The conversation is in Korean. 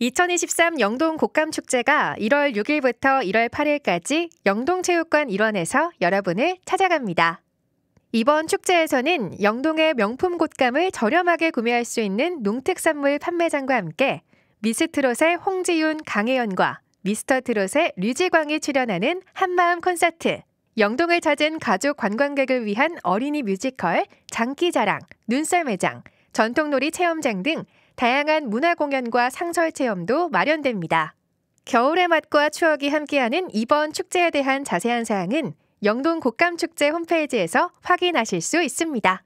2023 영동 곡감축제가 1월 6일부터 1월 8일까지 영동체육관 일원에서 여러분을 찾아갑니다. 이번 축제에서는 영동의 명품 곶감을 저렴하게 구매할 수 있는 농특산물 판매장과 함께 미스트롯의 홍지윤, 강혜연과 미스터트롯의 류지광이 출연하는 한마음 콘서트, 영동을 찾은 가족 관광객을 위한 어린이 뮤지컬, 장기자랑, 눈썰매장, 전통놀이 체험장 등 다양한 문화 공연과 상설 체험도 마련됩니다. 겨울의 맛과 추억이 함께하는 이번 축제에 대한 자세한 사항은 영동 곶감축제 홈페이지에서 확인하실 수 있습니다.